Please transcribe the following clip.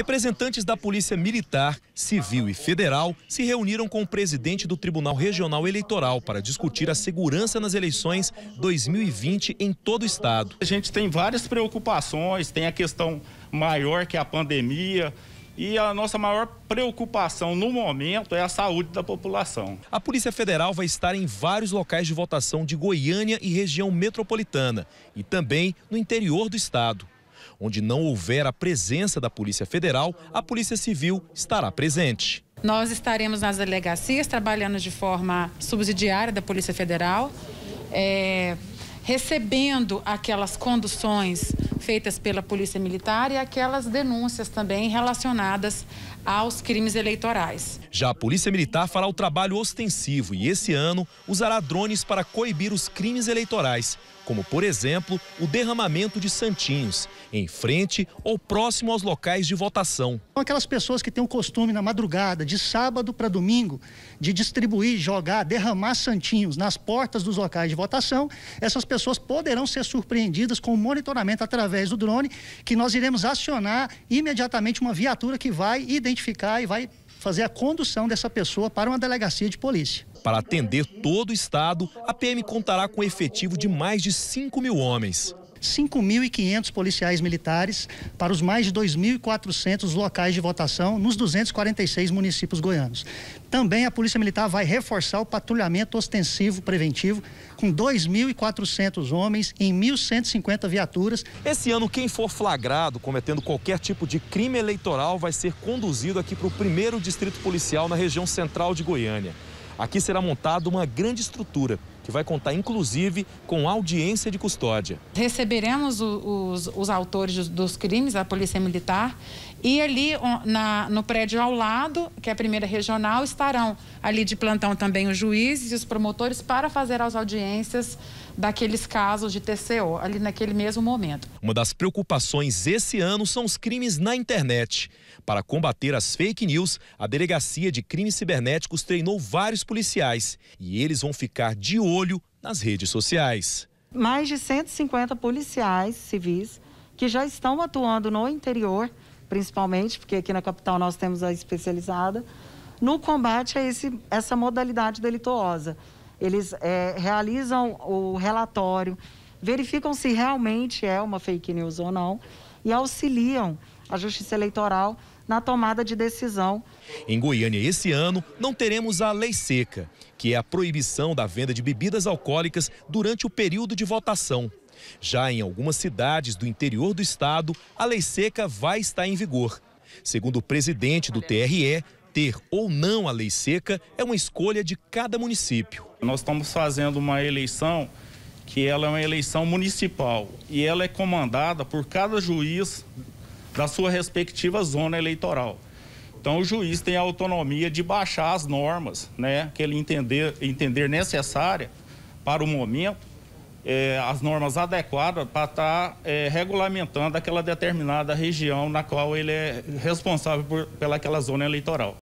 Representantes da Polícia Militar, Civil e Federal se reuniram com o presidente do Tribunal Regional Eleitoral para discutir a segurança nas eleições 2020 em todo o estado. A gente tem várias preocupações, tem a questão maior que é a pandemia, e a nossa maior preocupação no momento é a saúde da população. A Polícia Federal vai estar em vários locais de votação de Goiânia e região metropolitana e também no interior do estado. Onde não houver a presença da Polícia Federal, a Polícia Civil estará presente. Nós estaremos nas delegacias trabalhando de forma subsidiária da Polícia Federal, é, recebendo aquelas conduções feitas pela Polícia Militar e aquelas denúncias também relacionadas aos crimes eleitorais. Já a Polícia Militar fará o trabalho ostensivo e esse ano usará drones para coibir os crimes eleitorais, como por exemplo o derramamento de santinhos em frente ou próximo aos locais de votação. Aquelas pessoas que têm o costume na madrugada, de sábado para domingo, de distribuir, jogar, derramar santinhos nas portas dos locais de votação, essas pessoas poderão ser surpreendidas com o monitoramento através através do drone, que nós iremos acionar imediatamente uma viatura que vai identificar e vai fazer a condução dessa pessoa para uma delegacia de polícia. Para atender todo o estado, a PM contará com efetivo de mais de 5 mil homens. 5.500 policiais militares para os mais de 2.400 locais de votação nos 246 municípios goianos. Também a Polícia Militar vai reforçar o patrulhamento ostensivo preventivo com 2.400 homens em 1.150 viaturas. Esse ano, quem for flagrado cometendo qualquer tipo de crime eleitoral vai ser conduzido aqui para o primeiro distrito policial na região central de Goiânia. Aqui será montada uma grande estrutura que vai contar inclusive com audiência de custódia. Receberemos os, os, os autores dos crimes, a Polícia Militar, e ali na, no prédio ao lado, que é a primeira regional, estarão ali de plantão também os juízes e os promotores para fazer as audiências daqueles casos de TCO, ali naquele mesmo momento. Uma das preocupações esse ano são os crimes na internet. Para combater as fake news, a Delegacia de Crimes Cibernéticos treinou vários policiais e eles vão ficar de olho nas redes sociais. Mais de 150 policiais civis que já estão atuando no interior principalmente, porque aqui na capital nós temos a especializada, no combate a esse, essa modalidade delituosa. Eles é, realizam o relatório, verificam se realmente é uma fake news ou não e auxiliam a Justiça Eleitoral na tomada de decisão. Em Goiânia, esse ano, não teremos a lei seca, que é a proibição da venda de bebidas alcoólicas durante o período de votação. Já em algumas cidades do interior do estado, a lei seca vai estar em vigor. Segundo o presidente do TRE, ter ou não a lei seca é uma escolha de cada município. Nós estamos fazendo uma eleição que ela é uma eleição municipal e ela é comandada por cada juiz da sua respectiva zona eleitoral. Então o juiz tem a autonomia de baixar as normas, né, que ele entender entender necessária para o momento é, as normas adequadas para estar tá, é, regulamentando aquela determinada região na qual ele é responsável por, pelaquela zona eleitoral.